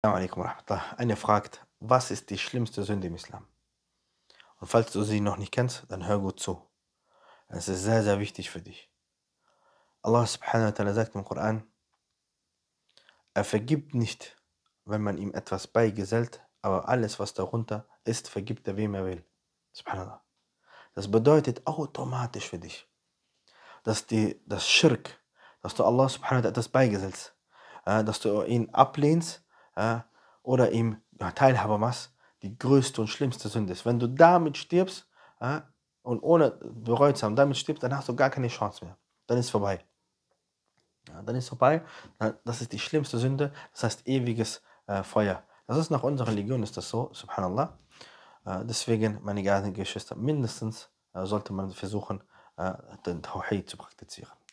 Eine fragt, was ist die schlimmste Sünde im Islam? Und falls du sie noch nicht kennst, dann hör gut zu. Es ist sehr, sehr wichtig für dich. Allah subhanahu wa ta'ala sagt im Koran, er vergibt nicht, wenn man ihm etwas beigesellt, aber alles, was darunter ist, vergibt er, wem er will. Subhanallah. Das bedeutet automatisch für dich, dass die, das Schirk, dass du Allah subhanahu wa ta'ala etwas beigesellt, äh, dass du ihn ablehnst, äh, oder im ja, Teilhabermaß die größte und schlimmste Sünde ist. Wenn du damit stirbst äh, und ohne bereut zu haben, damit stirbst, dann hast du gar keine Chance mehr. Dann ist vorbei. dann ist vorbei. Das ist die schlimmste Sünde. Das heißt ewiges äh, Feuer. Das ist nach unserer Religion ist das so, subhanallah. deswegen, meine geehrten Geschwister, mindestens sollte man versuchen, den Tawhid zu praktizieren.